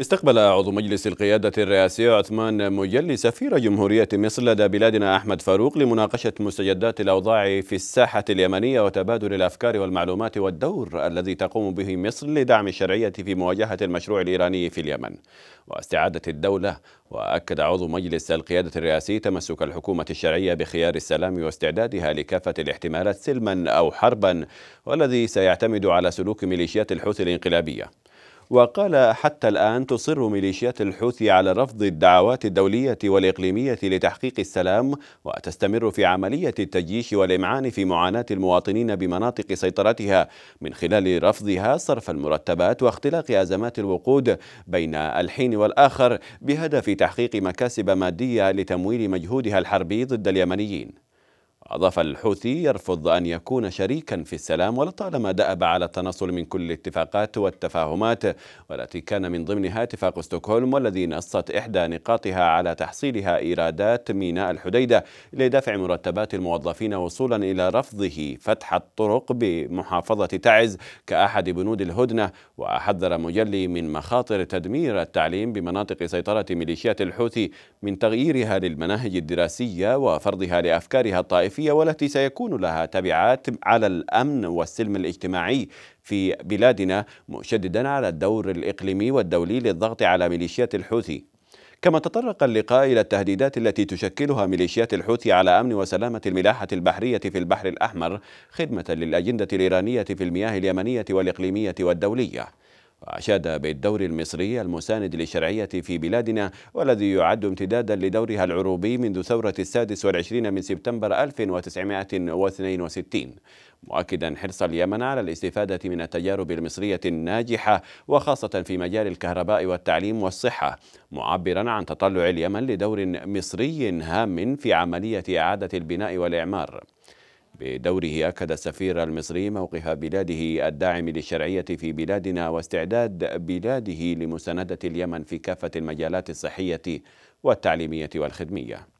استقبل عضو مجلس القيادة الرئاسي عثمان مجلي سفير جمهورية مصر لدى بلادنا أحمد فاروق لمناقشة مستجدات الأوضاع في الساحة اليمنية وتبادل الأفكار والمعلومات والدور الذي تقوم به مصر لدعم الشرعية في مواجهة المشروع الإيراني في اليمن واستعادة الدولة وأكد عضو مجلس القيادة الرئاسي تمسك الحكومة الشرعية بخيار السلام واستعدادها لكافة الاحتمالات سلما أو حربا والذي سيعتمد على سلوك ميليشيات الحوثي الانقلابية وقال حتى الآن تصر ميليشيات الحوثي على رفض الدعوات الدولية والإقليمية لتحقيق السلام وتستمر في عملية التجيش والإمعان في معاناة المواطنين بمناطق سيطرتها من خلال رفضها صرف المرتبات واختلاق أزمات الوقود بين الحين والآخر بهدف تحقيق مكاسب مادية لتمويل مجهودها الحربي ضد اليمنيين أضاف الحوثي يرفض أن يكون شريكا في السلام ولطالما دأب على التناصل من كل الاتفاقات والتفاهمات والتي كان من ضمنها اتفاق ستوكهولم والذي نصت إحدى نقاطها على تحصيلها إيرادات ميناء الحديدة لدفع مرتبات الموظفين وصولا إلى رفضه فتح الطرق بمحافظة تعز كأحد بنود الهدنة وحذر مجلي من مخاطر تدمير التعليم بمناطق سيطرة ميليشيات الحوثي من تغييرها للمناهج الدراسية وفرضها لأفكارها الطائفية الصيفية والتي سيكون لها تبعات على الأمن والسلم الاجتماعي في بلادنا مشددا على الدور الإقليمي والدولي للضغط على ميليشيات الحوثي كما تطرق اللقاء إلى التهديدات التي تشكلها ميليشيات الحوثي على أمن وسلامة الملاحة البحرية في البحر الأحمر خدمة للأجندة الإيرانية في المياه اليمنية والإقليمية والدولية وأشاد بالدور المصري المساند للشرعية في بلادنا والذي يعد امتدادا لدورها العروبي منذ ثورة السادس والعشرين من سبتمبر 1962 مؤكدا حرص اليمن على الاستفادة من التجارب المصرية الناجحة وخاصة في مجال الكهرباء والتعليم والصحة معبرا عن تطلع اليمن لدور مصري هام في عملية إعادة البناء والإعمار بدوره أكد السفير المصري موقف بلاده الداعم للشرعية في بلادنا واستعداد بلاده لمساندة اليمن في كافة المجالات الصحية والتعليمية والخدمية